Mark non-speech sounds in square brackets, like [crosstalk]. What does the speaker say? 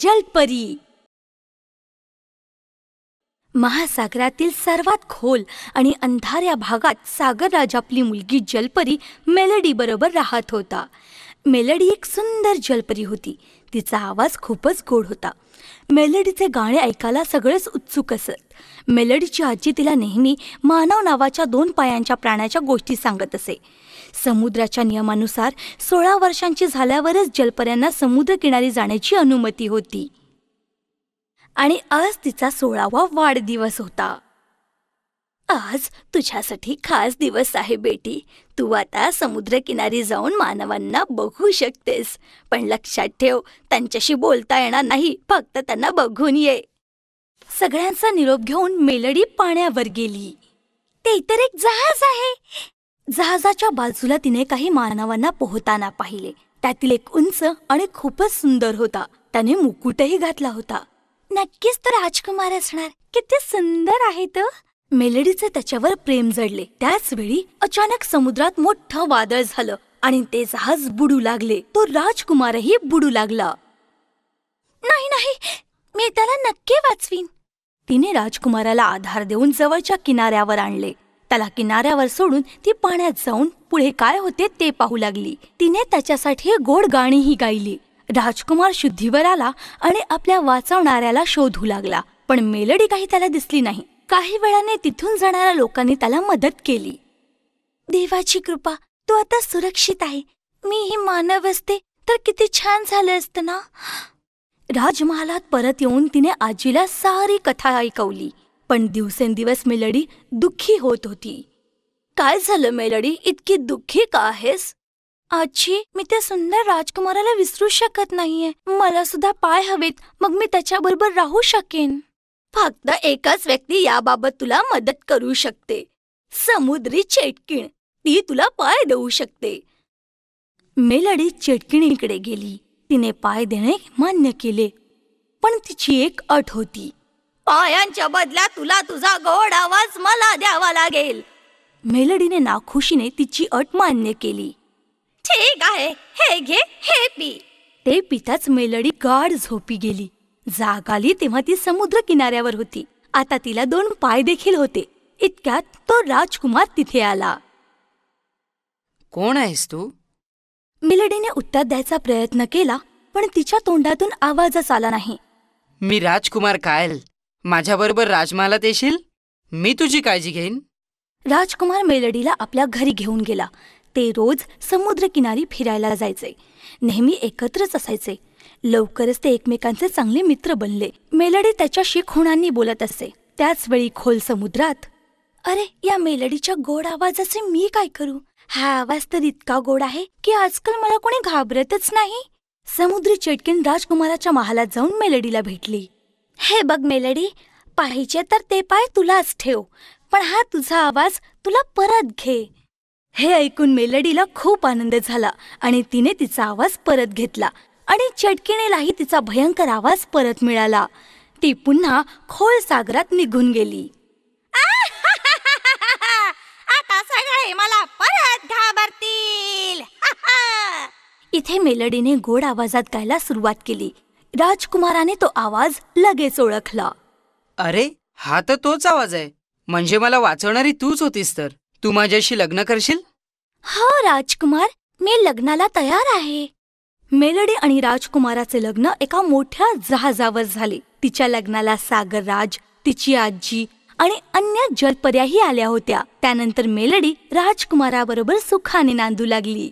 जलपरी महासागरातील सर्वात खोल आणि अंधाऱ्या भागात सागरराज आपली मुलगी जलपरी मेलडी बरोबर राहत होता मेलडी एक सुंदर जलपरी होती तिचा आवाज खूपच गोड होता मेलडीचे गाणे ऐकायला सगळेच उत्सुक असत मेलडीची आजी तिला नेहमी मानव नावाच्या दोन पायांच्या प्राण्याच्या गोष्टी सांगत असे समुद्राच्या नियमानुसार सोळा वर्षांची झाल्यावरच जलपर्यांना समुद्रकिनारी जाण्याची अनुमती होती आणि आज तिचा सोळावा वाढदिवस होता आज तुझ्यासाठी खास दिवस आहे बेटी तू आता समुद्रकिनारी जाऊन मानवांना बघू शकतेस पण लक्षात ठेव त्यांच्याशी बोलता येणार नाही फक्त त्यांना बघून ये सगळ्यांचा निरोप घेऊन मेलडी पाण्यावर गेली ते इतर एक जहाज आहे जहाजाच्या बाजूला तिने काही मानवांना पोहताना पाहिले त्यातील एक उंच आणि खूपच सुंदर होता त्याने मुकुटही घातला होता नक्कीच तो राजकुमार असणार किती सुंदर आहे तो मेलडीचे त्याच्यावर प्रेम जडले त्याच वेळी अचानक समुद्रात मोठ वादळ झालं आणि ते जहाज बुडू लागले तो राजकुमारही बुडू लागला नाही नाही मी त्याला नक्की वाचवीन तिने राजकुमाराला आधार देऊन जवळच्या किनाऱ्यावर आणले त्याला किनाऱ्यावर सोडून ती पाण्यात जाऊन पुढे काय होते ते पाहू लागली तिने त्याच्यासाठी गोड गाणीही गायली राजकुमार शुद्धीवर आला आणि आपल्या वाचवणाऱ्याला शोधू लागला पण मेलडी काही त्याला दिसली नाही काही वेळाने तिथून जाणाऱ्या लोकांनी त्याला मदत केली देवाची कृपा तो आता सुरक्षित आहे मी ही मानव असते तर किती छान झालं असतं ना राजमहालात परत येऊन तिने आजीला सारी कथा ऐकवली पण दिवसेंदिवस मेलडी दुःखी होत होती काय झालं मेलडी इतकी दुःखी का आहेस आजी मी त्या सुंदर राजकुमाराला विसरू शकत नाहीये मला सुद्धा पाय हवेत मग मी त्याच्याबरोबर राहू शकेन फक्त एकच व्यक्ती याबाबत तुला मदत करू शकते समुद्री चेटकिण ती तुला पाय देऊ शकते मेलडी चेटकिणीकडे गेली तिने पाय देणे मान्य केले पण तिची एक अट होती पायांच्या बदला तुला तुझा गोड आवाज मला द्यावा लागेल मेलडीने नाखुशीने तिची अट मान्य केली ठीक आहे हे घे हे पी ते पिताच मेलडी गाढ झोपी गेली जाग आली तेव्हा ती समुद्र किनाऱ्यावर होती आता तिला दोन पाय देखील होते इतक्यात तो राजकुमार तिथे आला कोण आहेस तू मिलडीने उत्तर द्यायचा प्रयत्न केला पण तिच्या तोंडातून आवाजच आला नाही मी राजकुमार कायल माझ्याबरोबर राजमहालात येशील मी तुझी काळजी घेईन राजकुमार मेलडीला आपल्या घरी घेऊन गेला ते रोज समुद्रकिनारी फिरायला जायचे नेहमी एकत्रच असायचे लवकरच ते एकमेकांचे चांगले मित्र बनले मेलडी त्याच्याशी खुणांनी बोलत असे त्याच वेळी खोल समुद्रात अरे या मेलडीच्या गोड आवाजाचे मी काय करू हा आवाज तर इतका गोड आहे की आजकाल मला कोणी घाबरतच नाही समुद्री चेटकिन राजकुमाराच्या महालात जाऊन मेलडीला भेटली हे बघ मेलडी पाहिजे तर ते पाय तुलाच ठेव पण हा तुझा आवाज तुला परत घे हे ऐकून मेलडीला खूप आनंद झाला आणि तिने तिचा आवाज परत घेतला आणि चटकिणीलाही तिचा भयंकर आवाज परत मिळाला ती पुन्हा खोल सागरात निघून गेली [laughs] आता सगळे मला परत घाबरतील [laughs] इथे मेलडीने गोड आवाजात गायला सुरुवात केली राजकुमाराने तो आवाज लगेच ओळखला अरे हा तर तोच आवाज आहे म्हणजे मला वाचवणारी तूच होतीस तर तू माझ्याशी लग्न करशील हो राजकुमार मी लग्नाला तयार आहे मेलडी आणि राजकुमाराचे लग्न एका मोठ्या जहाजावर झाले तिच्या लग्नाला सागर राज तिची आजी आणि अन्य जलपर्याही आल्या होत्या त्यानंतर मेलडी राजकुमाराबरोबर सुखाने नांदू लागली